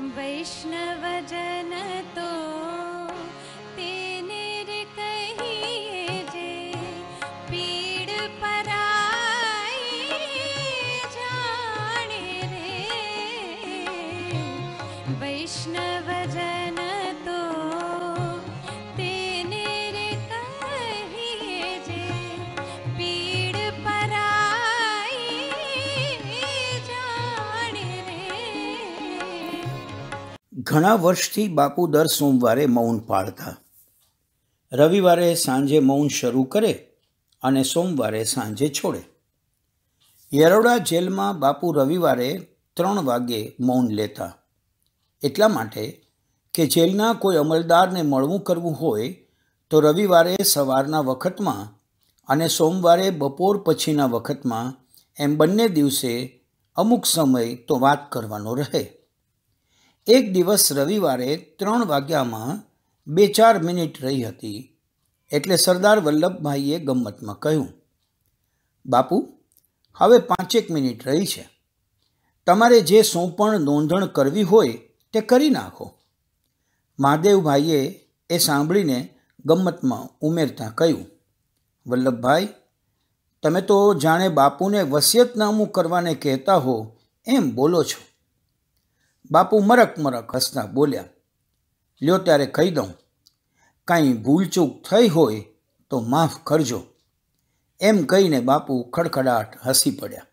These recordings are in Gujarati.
वैष्णव जनतो ઘણા વર્ષથી બાપુ દર સોમવારે મૌન પાળતા રવિવારે સાંજે મૌન શરૂ કરે અને સોમવારે સાંજે છોડે યરોડા જેલમાં બાપુ રવિવારે ત્રણ વાગે મૌન લેતા એટલા માટે કે જેલના કોઈ અમલદારને મળવું કરવું હોય તો રવિવારે સવારના વખતમાં અને સોમવારે બપોર પછીના વખતમાં એમ બંને દિવસે અમુક સમય તો વાત કરવાનો રહે એક દિવસ રવિવારે ત્રણ વાગ્યામાં બે ચાર મિનિટ રહી હતી એટલે સરદાર વલ્લભભાઈએ ગમ્મતમાં કહ્યું બાપુ હવે પાંચેક મિનિટ રહી છે તમારે જે સોંપણ નોંધણ કરવી હોય તે કરી નાખો મહાદેવભાઈએ એ સાંભળીને ગમ્મતમાં ઉમેરતા કહ્યું વલ્લભભાઈ તમે તો જાણે બાપુને વસિયતનામું કરવાને કહેતા હો એમ બોલો છો બાપુ મરક મરક હસતા બોલ્યા લ્યો ત્યારે કહી દઉં કાંઈ ભૂલચૂક થઈ હોય તો માફ કરજો એમ કહીને બાપુ ખડખડાટ હસી પડ્યા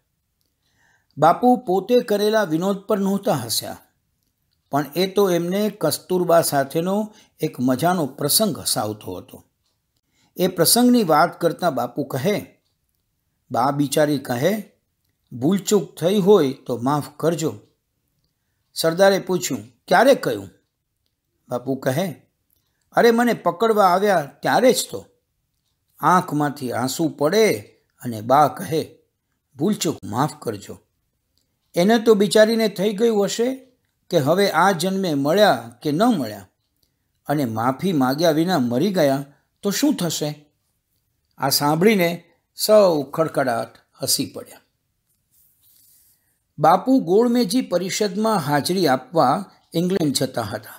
બાપુ પોતે કરેલા વિનોદ પર નહોતા હસ્યા પણ એ તો એમને કસ્તુરબા સાથેનો એક મજાનો પ્રસંગ હસાવતો હતો એ પ્રસંગની વાત કરતાં બાપુ કહે બા બિચારી કહે ભૂલચૂક થઈ હોય તો માફ કરજો સરદારે પૂછ્યું ક્યારે કહ્યું બાપુ કહે અરે મને પકડવા આવ્યા ત્યારે જ તો આંખમાંથી આંસુ પડે અને બા કહે ભૂલચૂક માફ કરજો એને તો બિચારીને થઈ ગયું હશે કે હવે આ જન્મે મળ્યા કે ન મળ્યા અને માફી માગ્યા વિના મરી ગયા તો શું થશે આ સાંભળીને સૌ ખડખડાટ હસી પડ્યા બાપુ ગોળમેજી પરિષદમાં હાજરી આપવા ઇંગ્લેન્ડ જતા હતા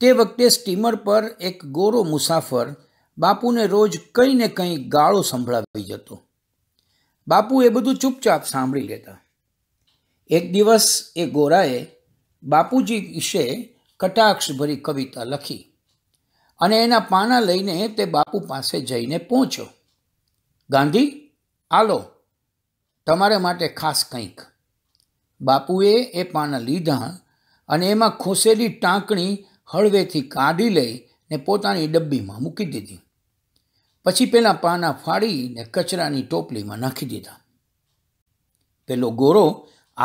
તે વખતે સ્ટીમર પર એક ગોરો મુસાફર બાપુને રોજ કંઈ ને કંઈ ગાળો સંભળાવી જતો બાપુ એ બધું ચૂપચાપ સાંભળી લેતા એક દિવસ એ ગોરાએ બાપુજી વિશે કટાક્ષભરી કવિતા લખી અને એના પાના લઈને તે બાપુ પાસે જઈને પહોંચ્યો ગાંધી આલો તમારે માટે ખાસ કંઈક બાપુએ એ પાન લીધા અને એમાં ખોસેલી ટાંકણી હળવેથી કાઢી લઈ ને પોતાની ડબ્બીમાં મૂકી દીધી પછી પેલા પાના ફાડીને કચરાની ટોપલીમાં નાખી દીધા પેલો ગોરો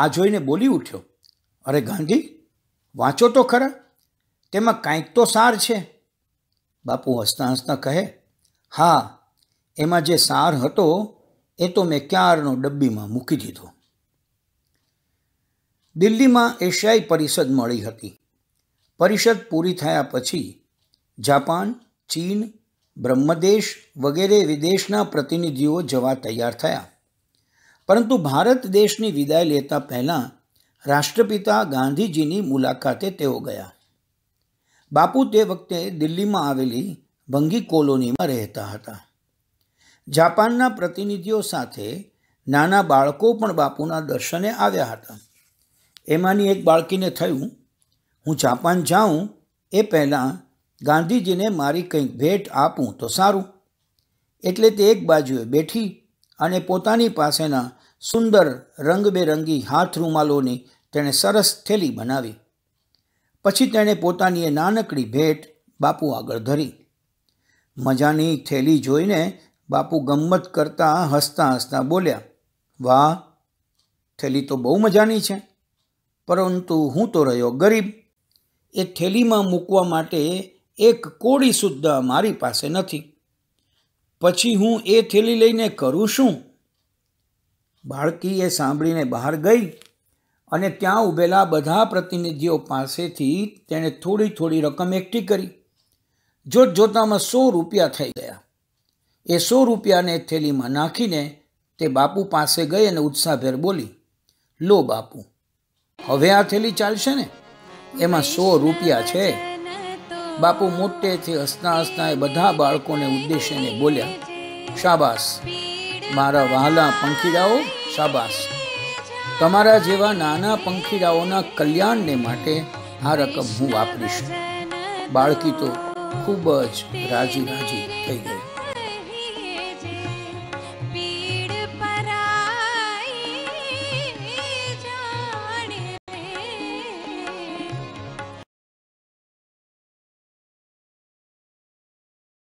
આ જોઈને બોલી ઉઠ્યો અરે ગાંધી વાંચો તો ખરા તેમાં કાંઈક તો સાર છે બાપુ હસતા હસતા કહે હા એમાં જે સાર હતો એ તો મેં ક્યારનો ડબ્બીમાં મૂકી દીધો દિલ્હીમાં એશિયાઈ પરિષદ મળી હતી પરિષદ પૂરી થયા પછી જાપાન ચીન બ્રહ્મદેશ વગેરે વિદેશના પ્રતિનિધિઓ જવા તૈયાર થયા પરંતુ ભારત દેશની વિદાય લેતા પહેલાં રાષ્ટ્રપિતા ગાંધીજીની મુલાકાતે તેઓ ગયા બાપુ તે વખતે દિલ્હીમાં આવેલી ભંગી કોલોનીમાં રહેતા હતા જાપાનના પ્રતિનિધિઓ સાથે નાના બાળકો પણ બાપુના દર્શને આવ્યા હતા એમાંની એક બાળકીને થયું હું જાપાન જાઉં એ પહેલાં ગાંધીજીને મારી કંઈક ભેટ આપું તો સારું એટલે તે એક બાજુએ બેઠી અને પોતાની પાસેના સુંદર રંગબેરંગી હાથ રૂમાલોની તેણે સરસ થેલી બનાવી પછી તેણે પોતાની એ નાનકડી ભેટ બાપુ આગળ ધરી મજાની થેલી જોઈને બાપુ ગમ્મત કરતાં હસતાં હસતાં બોલ્યા વાહ થેલી તો બહુ મજાની છે પરંતુ હું તો રહ્યો ગરીબ એ થેલીમાં મૂકવા માટે એક કોડી સુદ્ધા મારી પાસે નથી પછી હું એ થેલી લઈને કરું શું બાળકી એ સાંભળીને બહાર ગઈ અને ત્યાં ઊભેલા બધા પ્રતિનિધિઓ પાસેથી તેણે થોડી થોડી રકમ એકઠી કરી જોત જોતામાં સો રૂપિયા થઈ ગયા એ સો રૂપિયાને થેલીમાં નાખીને તે બાપુ પાસે ગઈ અને ઉત્સાહભેર બોલી લો બાપુ હવે આ થેલી ચાલશે ને એમાં સો રૂપિયા છે બાપુ મોટેથી હસતા હસતા એ બધા બાળકોને ઉદ્દેશીને બોલ્યા શાબાસ મારા વહાલા પંખીડાઓ શાબાસ તમારા જેવા નાના પંખીડાઓના કલ્યાણને માટે આ રકમ હું વાપરીશ બાળકી તો ખૂબ જ રાજી રાજી થઈ ગઈ